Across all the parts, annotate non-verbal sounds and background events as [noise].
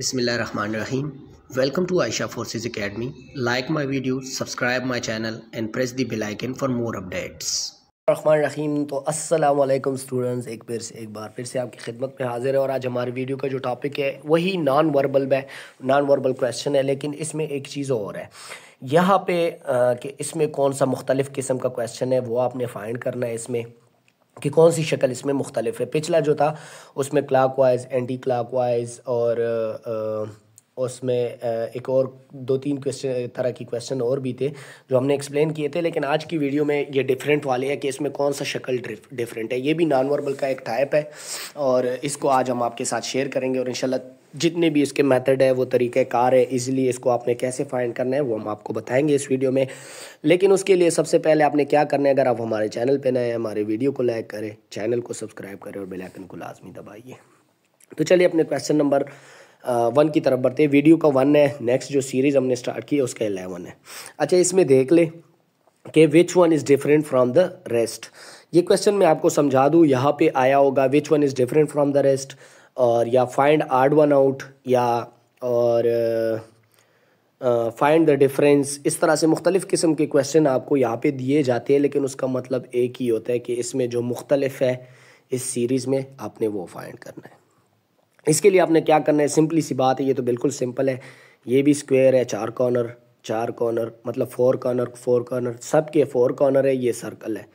Bismillahirrahmanirrahim. Welcome to Ayesha Forces Academy. Like my video subscribe my channel and press the bell icon for more updates रहमान रहीम तो अस्सलाम वालेकुम students एक फिर से एक बार फिर से आपकी खिदमत में हाजिर है और आज हमारी वीडियो का जो टॉपिक है वही नॉन वर्बल है नॉन वर्बल क्वेश्चन है लेकिन इसमें एक चीज़ और है यहाँ पे कि इसमें कौन सा मुख्तलिफ़ किस्म का क्वेश्चन है वो आपने फाइंड करना है इसमें कि कौन सी शक्ल इसमें मुख्तलिफ है पिछला जो था उसमें clockwise anti clockwise और उसमें एक और दो तीन क्वेश्चन तरह की क्वेश्चन और भी थे जो हमने एक्सप्लेन किए थे लेकिन आज की वीडियो में ये डिफरेंट वाले हैं कि इसमें कौन सा शक्ल डिफरेंट है ये भी नॉन वर्बल का एक टाइप है और इसको आज हम आपके साथ शेयर करेंगे और इंशाल्लाह जितने भी इसके मेथड है वो कार है इजीली इसको आपने कैसे फाइंड करना है वो हम आपको बताएंगे इस वीडियो में लेकिन उसके लिए सबसे पहले आपने क्या करना है अगर आप हमारे चैनल पर नए हैं हमारे वीडियो को लाइक करें चैनल को सब्सक्राइब करें और बेलाइकन को लाजमी दबाइए तो चलिए अपने क्वेश्चन नंबर वन की तरफ बढ़ते हैं वीडियो का वन है नेक्स्ट जो सीरीज़ हमने स्टार्ट की है उसका एलेवन है अच्छा इसमें देख ले कि which one is different from the rest ये क्वेश्चन मैं आपको समझा दूँ यहाँ पे आया होगा which one is different from the rest और या फाइंड आर्ड वन आउट या और फाइंड द डिफरेंस इस तरह से मुख्तलिफ़ किस्म के क्वेश्चन आपको यहाँ पे दिए जाते हैं लेकिन उसका मतलब एक ही होता है कि इसमें जो मुख्तलफ है इस सीरीज़ में आपने वो फाइंड करना है इसके लिए आपने क्या करना है सिंपली सी बात है ये तो बिल्कुल सिंपल है ये भी स्क्वायर है चार कॉर्नर चार कॉर्नर मतलब फोर कॉर्नर फोर कॉर्नर सब के फोर कॉर्नर है ये सर्कल है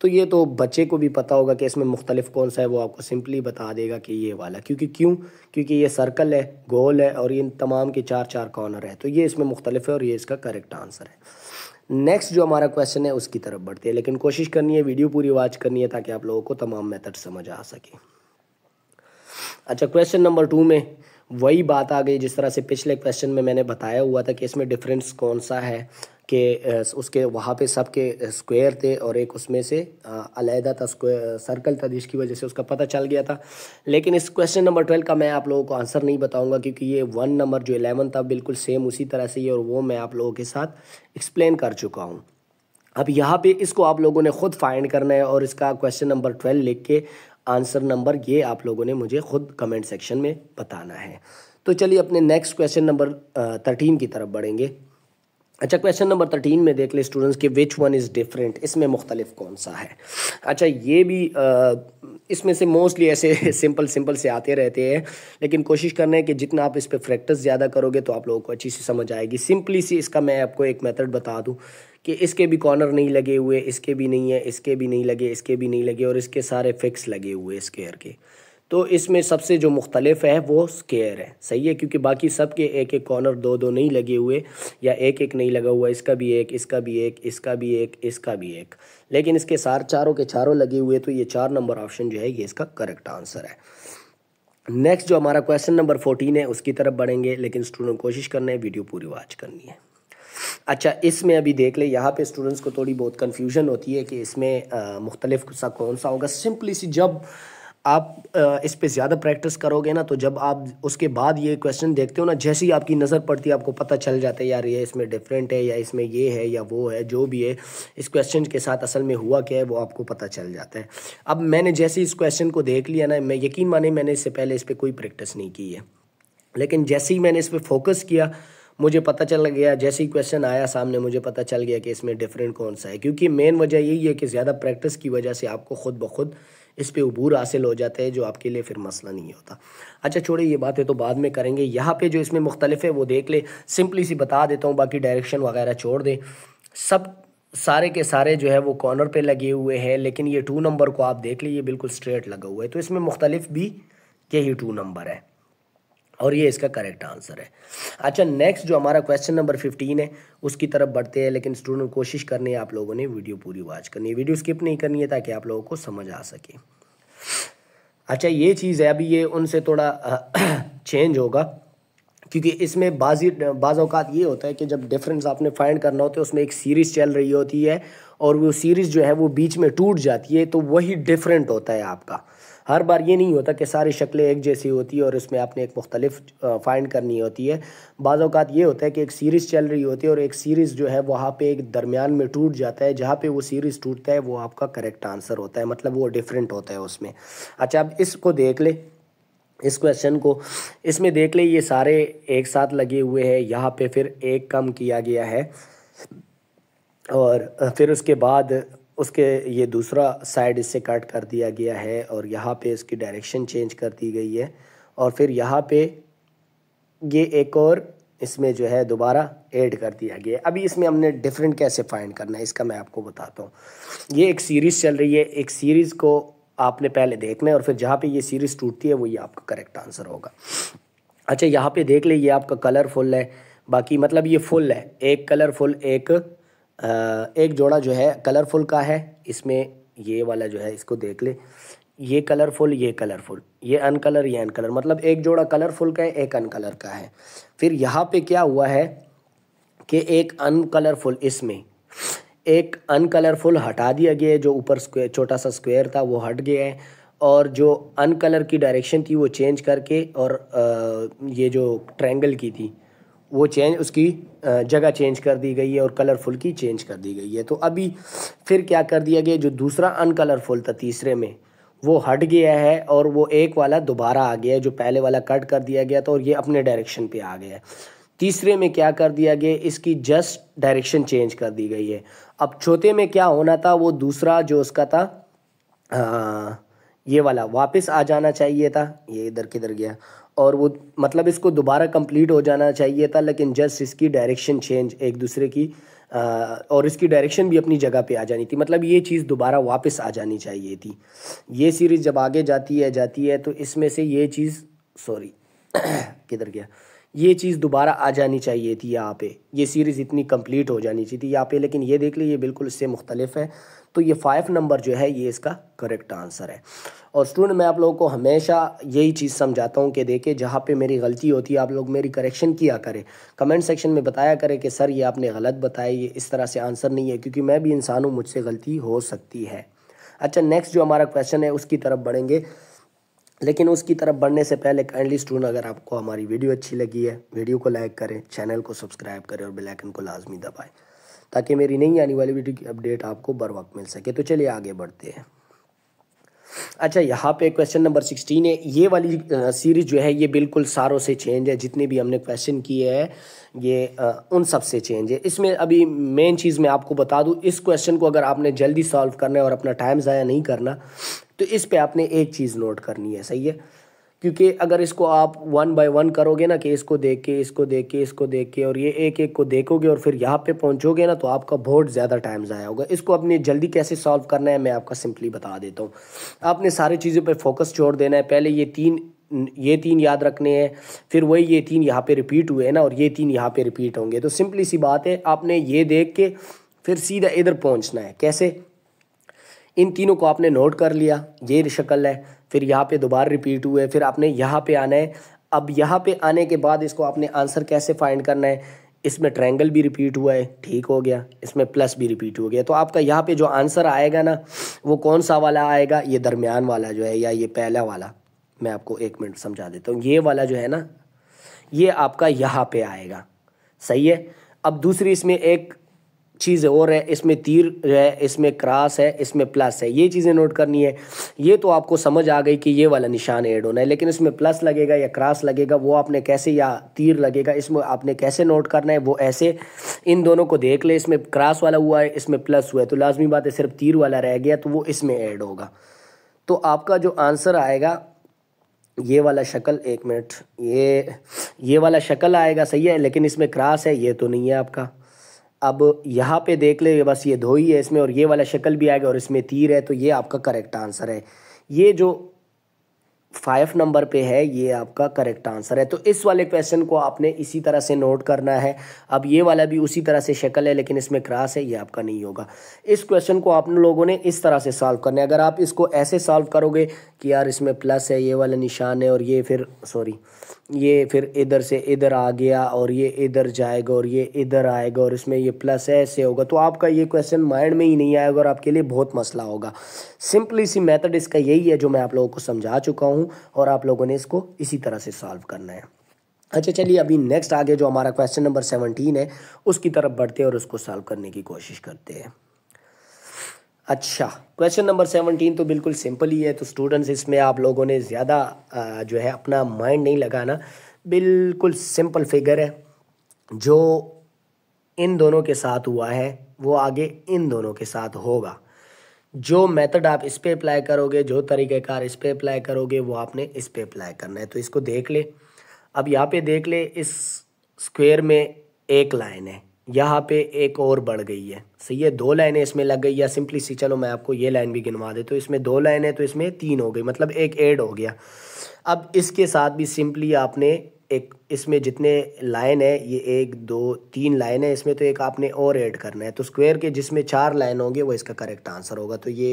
तो ये तो बच्चे को भी पता होगा कि इसमें मुख्तलिफ कौन सा है वो आपको सिंपली बता देगा कि ये वाला क्योंकि क्यों क्योंकि ये सर्कल है गोल है और इन तमाम के चार चार कॉर्नर है तो ये इसमें मुख्तलिफ है और ये इसका करेक्ट आंसर है नेक्स्ट जो हमारा क्वेश्चन है उसकी तरफ बढ़ते हैं लेकिन कोशिश करनी है वीडियो पूरी वॉच करनी है ताकि आप लोगों को तमाम मेथड समझ आ सके अच्छा क्वेश्चन नंबर टू में वही बात आ गई जिस तरह से पिछले क्वेश्चन में मैंने बताया हुआ था कि इसमें डिफरेंस कौन सा है के उसके वहाँ पे सब के स्क्वायर थे और एक उसमें से अलहदा था सर्कल था जिसकी वजह से उसका पता चल गया था लेकिन इस क्वेश्चन नंबर ट्वेल्व का मैं आप लोगों को आंसर नहीं बताऊँगा क्योंकि ये वन नंबर जो एलेवन था बिल्कुल सेम उसी तरह से ही और वो मैं आप लोगों के साथ एक्सप्लेन कर चुका हूँ अब यहाँ पर इसको आप लोगों ने खुद फाइंड करना है और इसका क्वेश्चन नंबर ट्वेल्व लिख के आंसर नंबर ये आप लोगों ने मुझे खुद कमेंट सेक्शन में बताना है तो चलिए अपने नेक्स्ट क्वेश्चन नंबर थर्टीन की तरफ बढ़ेंगे अच्छा क्वेश्चन नंबर थर्टीन में देख ले स्टूडेंट्स कि विच वन इज़ डिफरेंट इसमें मुख्तलिफ कौन सा है अच्छा ये भी इसमें से मोस्टली ऐसे सिंपल [laughs] सिंपल से आते रहते हैं लेकिन कोशिश करना है कि जितना आप इस पर प्रैक्टिस ज़्यादा करोगे तो आप लोगों को अच्छी सी समझ आएगी सिंपली सी इसका मैं आपको एक मेथड बता दूँ कि इसके भी कॉर्नर नहीं लगे हुए इसके भी नहीं है इसके भी नहीं लगे इसके भी नहीं लगे और इसके सारे फिक्स लगे हुए स्केयर के तो इसमें सबसे जो मुख्तलिफ है वो स्केयर है सही है क्योंकि बाकी सब के एक एक कॉर्नर दो दो नहीं लगे हुए या एक एक नहीं लगा हुआ इसका भी एक इसका भी एक इसका भी एक इसका भी एक लेकिन इसके सार चारों के चारों लगे हुए तो ये चार नंबर ऑप्शन जो है ये इसका करेक्ट आंसर है नेक्स्ट जो हमारा क्वेश्चन नंबर फोर्टीन है उसकी तरफ बढ़ेंगे लेकिन स्टूडेंट कोशिश करना है वीडियो पूरी वाच करनी है अच्छा इसमें अभी देख ले यहाँ पे स्टूडेंट्स को थोड़ी बहुत कन्फ्यूजन होती है कि इसमें मुख्तलिफ सा कौन सा होगा सिंपली सी जब आप इस पर ज़्यादा प्रैक्टिस करोगे ना तो जब आप उसके बाद ये क्वेश्चन देखते हो ना जैसे ही आपकी नज़र पड़ती है आपको पता चल जाता है यार ये इसमें डिफरेंट है या इसमें ये है या वो है जो भी है इस क्वेश्चन के साथ असल में हुआ क्या है वो आपको पता चल जाता है अब मैंने जैसे इस क्वेश्चन को देख लिया ना मैं यकीन माने मैंने इससे पहले इस पर कोई प्रैक्टिस नहीं की है लेकिन जैसे ही मैंने इस पर फोकस किया मुझे पता चल गया जैसे ही क्वेश्चन आया सामने मुझे पता चल गया कि इसमें डिफरेंट कौन सा है क्योंकि मेन वजह यही है कि ज़्यादा प्रैक्टिस की वजह से आपको खुद ब खुद इस पर अबूर हासिल हो जाते हैं जो आपके लिए फिर मसला नहीं होता अच्छा छोड़े ये बातें तो बाद में करेंगे यहाँ पर जो इसमें मुख्तलिफ है वो देख ले सिंपली सी बता देता हूँ बाकी डायरेक्शन वगैरह छोड़ दें सब सारे के सारे जो है वो कॉर्नर पर लगे हुए हैं लेकिन ये टू नंबर को आप देख लीजिए बिल्कुल स्ट्रेट लगा हुआ है तो इसमें मुख्तलिफ भी यही टू नंबर है और ये इसका करेक्ट आंसर है अच्छा नेक्स्ट जो हमारा क्वेश्चन नंबर फिफ्टीन है उसकी तरफ बढ़ते हैं लेकिन स्टूडेंट कोशिश करनी है आप लोगों ने वीडियो पूरी वॉच करनी है वीडियो स्किप नहीं करनी है ताकि आप लोगों को समझ आ सके अच्छा ये चीज़ है अभी ये उनसे थोड़ा चेंज [clears throat] होगा क्योंकि इसमें बाजी बाज़ ये होता है कि जब डिफरेंस आपने फाइंड करना होता है उसमें एक सीरीज़ चल रही होती है और वो सीरीज़ जो है वो बीच में टूट जाती है तो वही डिफरेंट होता है आपका हर बार ये नहीं होता कि सारी शक्लें एक जैसी होती है और इसमें आपने एक मुख्तलिफ फाइंड करनी होती है बाज़ात ये होता है कि एक सीरीज़ चल रही होती है और एक सीरीज़ जो है वहाँ पर एक दरमियान में टूट जाता है जहाँ पर वो सीरीज़ टूटता है वो आपका करेक्ट आंसर होता है मतलब वो डिफरेंट होता है उसमें अच्छा अब इसको देख ले इस क्वेश्चन को इसमें देख ले ये सारे एक साथ लगे हुए हैं यहाँ पे फिर एक कम किया गया है और फिर उसके बाद उसके ये दूसरा साइड इससे कट कर दिया गया है और यहाँ पे इसकी डायरेक्शन चेंज कर दी गई है और फिर यहाँ पे ये एक और इसमें जो है दोबारा ऐड कर दिया गया अभी इसमें हमने डिफरेंट कैसे फाइंड करना है इसका मैं आपको बताता हूँ ये एक सीरीज़ चल रही है एक सीरीज़ को आपने पहले देखना है और फिर जहाँ पे ये सीरीज़ टूटती है वही आपका करेक्ट आंसर होगा अच्छा यहाँ पे देख ले ये आपका कलरफुल है बाकी मतलब ये फुल है एक कलरफुल एक एक जोड़ा जो है कलरफुल का है इसमें ये वाला जो है इसको देख ले ये कलरफुल ये कलरफुल ये अनकलर ये अनकलर मतलब एक जोड़ा कलरफुल का है एक अनकलर का है फिर यहाँ पे क्या हुआ है कि एक अनकलरफुल इसमें एक अनकलरफुल हटा दिया गया है जो ऊपर स्क्वेयर छोटा सा स्क्वायर था वो हट गया है और जो अनकलर की डायरेक्शन थी वो चेंज करके और ये जो ट्रायंगल की थी वो चेंज उसकी जगह चेंज कर दी गई है और कलरफुल की चेंज कर दी गई है तो अभी फिर क्या कर दिया गया जो दूसरा अनकलरफुल था तीसरे में वो हट गया है और वो एक वाला दोबारा आ गया है जो पहले वाला कट कर दिया गया था और ये अपने डायरेक्शन पे आ गया है तीसरे में क्या कर दिया गया इसकी जस्ट डायरेक्शन चेंज कर दी गई है अब चौथे में क्या होना था वो दूसरा जो उसका था आ, ये वाला वापस आ जाना चाहिए था ये इधर किधर गया और वो मतलब इसको दोबारा कंप्लीट हो जाना चाहिए था लेकिन जस्ट इसकी डायरेक्शन चेंज एक दूसरे की आ, और इसकी डायरेक्शन भी अपनी जगह पे आ जानी थी मतलब ये चीज़ दोबारा वापस आ जानी चाहिए थी ये सीरीज़ जब आगे जाती है जाती है तो इसमें से ये चीज़ सॉरी [coughs] किधर गया ये चीज़ दोबारा आ जानी चाहिए थी यहाँ पे ये सीरीज़ इतनी कंप्लीट हो जानी चाहिए थी यहाँ पे लेकिन ये देख लीजिए बिल्कुल इससे मुख्तलिफ है तो ये फ़ाइव नंबर जो है ये इसका करेक्ट आंसर है और स्टूडेंट मैं आप लोगों को हमेशा यही चीज़ समझाता हूँ कि देखे जहाँ पे मेरी गलती होती है आप लोग मेरी करेक्शन किया करें कमेंट सेक्शन में बताया करें कि सर ये आपने गलत बताया ये इस तरह से आंसर नहीं है क्योंकि मैं भी इंसान हूँ मुझसे गलती हो सकती है अच्छा नेक्स्ट जो हमारा क्वेश्चन है उसकी तरफ बढ़ेंगे लेकिन उसकी तरफ बढ़ने से पहले काइंडली स्टून अगर आपको हमारी वीडियो अच्छी लगी है वीडियो को लाइक करें चैनल को सब्सक्राइब करें और बेल आइकन को लाजमी दबाएं ताकि मेरी नई आने वाली वीडियो की अपडेट आपको बर वक्त मिल सके तो चलिए आगे बढ़ते हैं अच्छा यहाँ पे क्वेश्चन नंबर सिक्सटीन है ये वाली सीरीज जो है ये बिल्कुल सारों से चेंज है जितने भी हमने क्वेश्चन किए हैं ये आ, उन सब से चेंज है इसमें अभी मेन चीज़ मैं आपको बता दूँ इस क्वेश्चन को अगर आपने जल्दी सॉल्व करना है और अपना टाइम ज़ाया नहीं करना तो इस पर आपने एक चीज़ नोट करनी है सही है क्योंकि अगर इसको आप वन बाय वन करोगे ना कि इसको देख के इसको देख के इसको देख के और ये एक एक को देखोगे और फिर यहाँ पे पहुँचोगे ना तो आपका बहुत ज़्यादा टाइम ज़ाया होगा इसको अपने जल्दी कैसे सॉल्व करना है मैं आपका सिंपली बता देता हूँ आपने सारी चीज़ों पर फोकस छोड़ देना है पहले ये तीन ये तीन याद रखने हैं फिर वही ये तीन यहाँ पर रिपीट हुए हैं ना और ये तीन यहाँ पर रिपीट होंगे तो सिंपली सी बात है आपने ये देख के फिर सीधा इधर पहुँचना है कैसे इन तीनों को आपने नोट कर लिया ये शक्ल है फिर यहाँ पे दोबारा रिपीट हुए फिर आपने यहाँ पे आना है अब यहाँ पे आने के बाद इसको आपने आंसर कैसे फाइंड करना है इसमें ट्रायंगल भी रिपीट हुआ है ठीक हो गया इसमें प्लस भी रिपीट हो गया तो आपका यहाँ पे जो आंसर आएगा ना वो कौन सा वाला आएगा ये दरमियान वाला जो है या ये पहला वाला मैं आपको एक मिनट समझा देता हूँ ये वाला जो है ना ये आपका यहाँ पे आएगा सही है अब दूसरी इसमें एक चीज़ और है इसमें तीर है इसमें क्रास है इसमें प्लस है ये चीज़ें नोट करनी है ये तो आपको समझ आ गई कि ये वाला निशान एड होना है लेकिन इसमें प्लस लगेगा या क्रास लगेगा वो आपने कैसे या तीर लगेगा इसमें आपने कैसे नोट करना है वो ऐसे इन दोनों को देख ले इसमें क्रास वाला हुआ है इसमें प्लस हुआ है तो लाजमी बात है सिर्फ तीर वाला रह गया तो वो इसमें ऐड होगा तो आपका जो आंसर आएगा ये वाला शक्ल एक मिनट ये ये वाला शक्ल आएगा सही है लेकिन इसमें क्रास है ये तो नहीं है आपका अब यहाँ पे देख ले बस ये धोई है इसमें और ये वाला शक्ल भी आएगा और इसमें तीर है तो ये आपका करेक्ट आंसर है ये जो फाइव नंबर पे है ये आपका करेक्ट आंसर है तो इस वाले क्वेश्चन को आपने इसी तरह से नोट करना है अब ये वाला भी उसी तरह से शक्ल है लेकिन इसमें क्रास है ये आपका नहीं होगा इस क्वेश्चन को आप लोगों ने इस तरह से सॉल्व करना है अगर आप इसको ऐसे सॉल्व करोगे कि यार इसमें प्लस है ये वाला निशान है और ये फिर सॉरी ये फिर इधर से इधर आ गया और ये इधर जाएगा और ये इधर आएगा और इसमें ये प्लस है ऐसे होगा तो आपका ये क्वेश्चन माइंड में ही नहीं आएगा और आपके लिए बहुत मसला होगा सिंपली सी मेथड इसका यही है जो मैं आप लोगों को समझा चुका हूँ और आप लोगों ने इसको इसी तरह से सॉल्व करना है अच्छा चलिए अभी नेक्स्ट आगे जो हमारा क्वेश्चन नंबर सेवनटीन है उसकी तरफ बढ़ते हैं और उसको सॉल्व करने की कोशिश करते हैं अच्छा क्वेश्चन नंबर सेवनटीन तो बिल्कुल सिंपल ही है तो स्टूडेंट्स इसमें आप लोगों ने ज़्यादा जो है अपना माइंड नहीं लगाना बिल्कुल सिंपल फिगर है जो इन दोनों के साथ हुआ है वो आगे इन दोनों के साथ होगा जो मेथड आप इस पर अप्लाई करोगे जो तरीक़ाकार इस पर अप्लाई करोगे वो आपने इस पर अप्लाई करना है तो इसको देख ले अब यहाँ पे देख ले इस स्क्वायर में एक लाइन है यहाँ पे एक और बढ़ गई है सही है दो लाइनें इसमें लग गई या सिंपली सी चलो मैं आपको ये लाइन भी गिनवा दे तो इसमें दो लाइन है तो इसमें तीन हो गई मतलब एक एड हो गया अब इसके साथ भी सिंपली आपने एक इसमें जितने लाइन है ये एक दो तीन लाइन है इसमें तो एक आपने और ऐड करना है तो स्क्वायर के जिसमें चार लाइन होंगे वो इसका करेक्ट आंसर होगा तो ये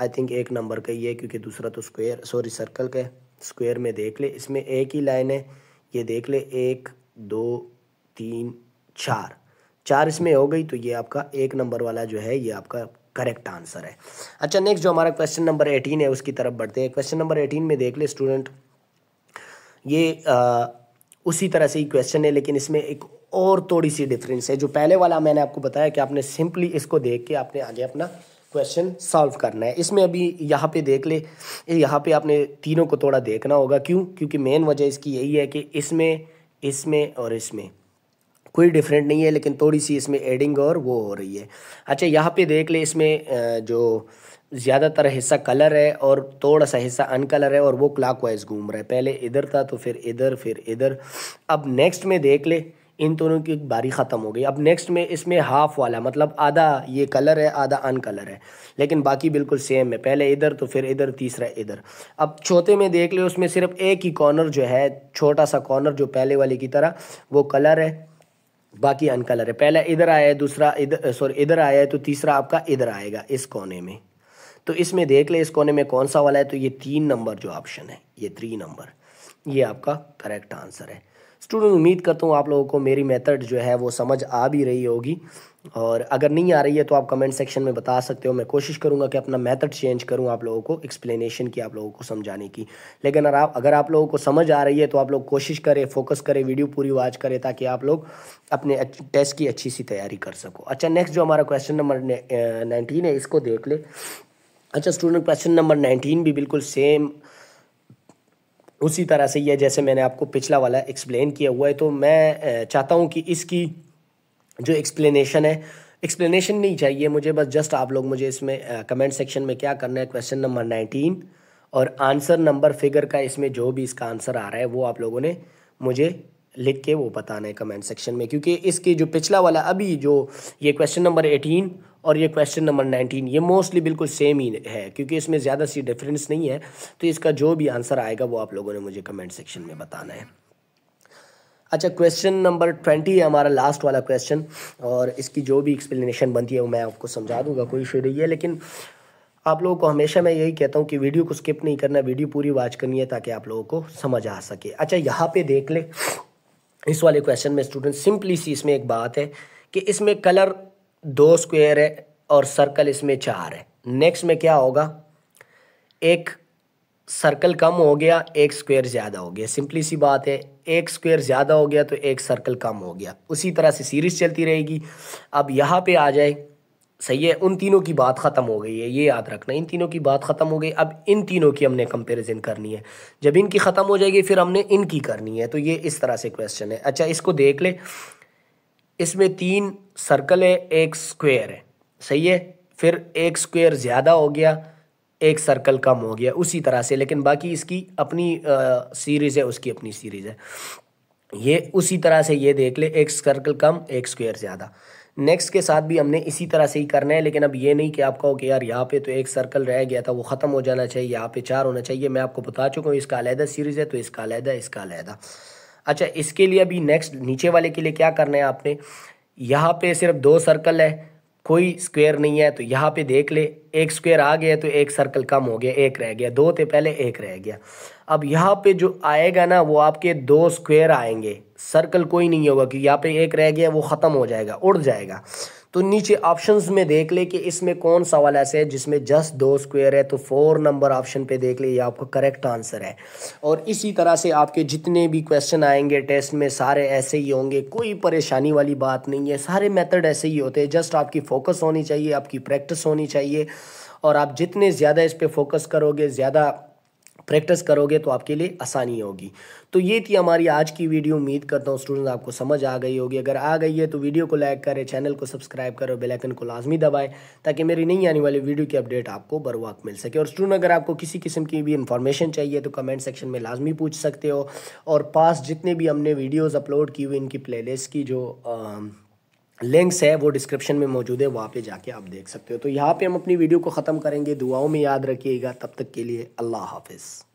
आई थिंक एक नंबर का ही है क्योंकि दूसरा तो स्क्वायर सॉरी सर्कल का है स्क्वायर में देख ले इसमें एक ही लाइन है ये देख ले एक दो तीन चार चार इसमें हो गई तो ये आपका एक नंबर वाला जो है ये आपका करेक्ट आंसर है अच्छा नेक्स्ट जो हमारा क्वेश्चन नंबर एटीन है उसकी तरफ बढ़ते हैं क्वेश्चन नंबर एटीन में देख ले स्टूडेंट ये आ, उसी तरह से ही क्वेश्चन है लेकिन इसमें एक और थोड़ी सी डिफरेंस है जो पहले वाला मैंने आपको बताया कि आपने सिंपली इसको देख के आपने आगे अपना क्वेश्चन सॉल्व करना है इसमें अभी यहाँ पे देख ले यहाँ पे आपने तीनों को थोड़ा देखना होगा क्यों क्योंकि मेन वजह इसकी यही है कि इसमें इसमें और इसमें कोई डिफरेंट नहीं है लेकिन थोड़ी सी इसमें एडिंग और वो हो रही है अच्छा यहाँ पे देख ले इसमें जो ज़्यादातर हिस्सा कलर है और थोड़ा सा हिस्सा अनकलर है और वो क्लॉकवाइज घूम रहा है पहले इधर था तो फिर इधर फिर इधर अब नेक्स्ट में देख ले इन दोनों की बारी ख़त्म हो गई अब नेक्स्ट में इसमें हाफ़ वाला मतलब आधा ये कलर है आधा अन कलर है लेकिन बाकी बिल्कुल सेम है पहले इधर तो फिर इधर तीसरा इधर अब चौथे में देख ले उसमें सिर्फ एक ही कॉर्नर जो है छोटा सा कॉर्नर जो पहले वाले की तरह वो कलर है बाकी अन कलर है पहला इधर आया है दूसरा इधर सॉरी इधर आया है तो तीसरा आपका इधर आएगा इस कोने में तो इसमें देख ले इस कोने में कौन सा वाला है तो ये तीन नंबर जो ऑप्शन है ये थ्री नंबर ये आपका करेक्ट आंसर है स्टूडेंट उम्मीद करता हूँ आप लोगों को मेरी मेथड जो है वो समझ आ भी रही होगी और अगर नहीं आ रही है तो आप कमेंट सेक्शन में बता सकते हो मैं कोशिश करूँगा कि अपना मेथड चेंज करूँ आप लोगों को एक्सप्लेनेशन की आप लोगों को समझाने की लेकिन अगर आप अगर आप लोगों को समझ आ रही है तो आप लोग कोशिश करें फोकस करें वीडियो पूरी वॉच करें ताकि आप लोग अपने टेस्ट की अच्छी सी तैयारी कर सको अच्छा नेक्स्ट जो हमारा क्वेश्चन नंबर नाइनटीन है इसको देख ले अच्छा स्टूडेंट क्वेश्चन नंबर नाइनटीन भी बिल्कुल सेम उसी तरह से ही है जैसे मैंने आपको पिछला वाला एक्सप्लेन किया हुआ है तो मैं चाहता हूँ कि इसकी जो एक्सप्लेनेशन है एक्सप्लेनेशन नहीं चाहिए मुझे बस जस्ट आप लोग मुझे इसमें कमेंट सेक्शन में क्या करना है क्वेश्चन नंबर नाइनटीन और आंसर नंबर फिगर का इसमें जो भी इसका आंसर आ रहा है वो आप लोगों ने मुझे लिख के वो बताना है कमेंट सेक्शन में क्योंकि इसके जो पिछला वाला अभी जो ये क्वेश्चन नंबर एटीन और ये क्वेश्चन नंबर नाइनटीन ये मोस्टली बिल्कुल सेम ही है क्योंकि इसमें ज़्यादा सी डिफरेंस नहीं है तो इसका जो भी आंसर आएगा वो आप लोगों ने मुझे कमेंट सेक्शन में बताना है अच्छा क्वेश्चन नंबर ट्वेंटी है हमारा लास्ट वाला क्वेश्चन और इसकी जो भी एक्सप्लेनेशन बनती है वो मैं आपको समझा दूंगा कोई इशू नहीं है लेकिन आप लोगों को हमेशा मैं यही कहता हूँ कि वीडियो को स्किप नहीं करना वीडियो पूरी वाच करनी है ताकि आप लोगों को समझ आ सके अच्छा यहाँ पे देख ले इस वाले क्वेश्चन में स्टूडेंट सिंपली सी इसमें एक बात है कि इसमें कलर दो स्क्वायर है और सर्कल इसमें चार है नेक्स्ट में क्या होगा एक सर्कल कम हो गया एक स्क्वायर ज़्यादा हो गया सिंपली सी बात है एक स्क्वायर ज़्यादा हो गया तो एक सर्कल कम हो गया उसी तरह से सीरीज़ चलती रहेगी अब यहाँ पे आ जाए सही है उन तीनों की बात ख़त्म हो गई है ये याद रखना इन तीनों की बात ख़त्म हो गई अब इन तीनों की हमने कंपैरिजन करनी है जब इनकी ख़त्म हो जाएगी फिर हमने इनकी करनी है तो ये इस तरह से क्वेश्चन है अच्छा इसको देख ले इसमें तीन सर्कल है एक स्क्वायर है सही है फिर एक स्क्वायर ज़्यादा हो गया एक सर्कल कम हो गया उसी तरह से लेकिन बाकी इसकी अपनी सीरीज़ है उसकी अपनी सीरीज़ है ये उसी तरह से ये देख ले एक सर्कल कम एक स्क्वायर ज़्यादा नेक्स्ट के साथ भी हमने इसी तरह से ही करना है लेकिन अब ये नहीं कि आप कहो कि यार यहाँ पे तो एक सर्कल रह गया था वो ख़त्म हो जाना चाहिए यहाँ पे चार होना चाहिए मैं आपको बता चुका हूँ इसका अलहदा सीरीज़ है तो इसका अलहदा इसका अलहदा अच्छा इसके लिए अभी नेक्स्ट नीचे वाले के लिए क्या करना है आपने यहाँ पर सिर्फ दो सर्कल है कोई स्क्वेयर नहीं है तो यहाँ पर देख ले एक स्क्वेयर आ गया तो एक सर्कल कम हो गया एक रह गया दो थे पहले एक रह गया अब यहाँ पे जो आएगा ना वो आपके दो स्क्वायर आएंगे सर्कल कोई नहीं होगा क्योंकि यहाँ पे एक रह गया वो ख़त्म हो जाएगा उड़ जाएगा तो नीचे ऑप्शंस में देख ले कि इसमें कौन सा वाला ऐसे है जिसमें जस्ट दो स्क्वायर है तो फोर नंबर ऑप्शन पे देख ले ये आपका करेक्ट आंसर है और इसी तरह से आपके जितने भी क्वेश्चन आएंगे टेस्ट में सारे ऐसे ही होंगे कोई परेशानी वाली बात नहीं है सारे मेथड ऐसे ही होते हैं जस्ट आपकी फ़ोकस होनी चाहिए आपकी प्रैक्टिस होनी चाहिए और आप जितने ज़्यादा इस पर फोकस करोगे ज़्यादा प्रैक्टिस करोगे तो आपके लिए आसानी होगी तो ये थी हमारी आज की वीडियो उम्मीद करता हूँ स्टूडेंट्स आपको समझ आ गई होगी अगर आ गई है तो वीडियो को लाइक करें चैनल को सब्सक्राइब करो बेलाइकन को लाजमी दबाएं ताकि मेरी नई आने वाली वीडियो की अपडेट आपको बर मिल सके और स्टूडेंट अगर आपको किसी किस्म की भी इन्फॉर्मेशन चाहिए तो कमेंट सेक्शन में लाजमी पूछ सकते हो और पास जितने भी हमने वीडियोज़ अपलोड की हुई इनकी प्ले की जो आ, लिंक्स है वो डिस्क्रिप्शन में मौजूद है वहाँ पे जाके आप देख सकते हो तो यहाँ पे हम अपनी वीडियो को ख़त्म करेंगे दुआओं में याद रखिएगा तब तक के लिए अल्लाह हाफिज़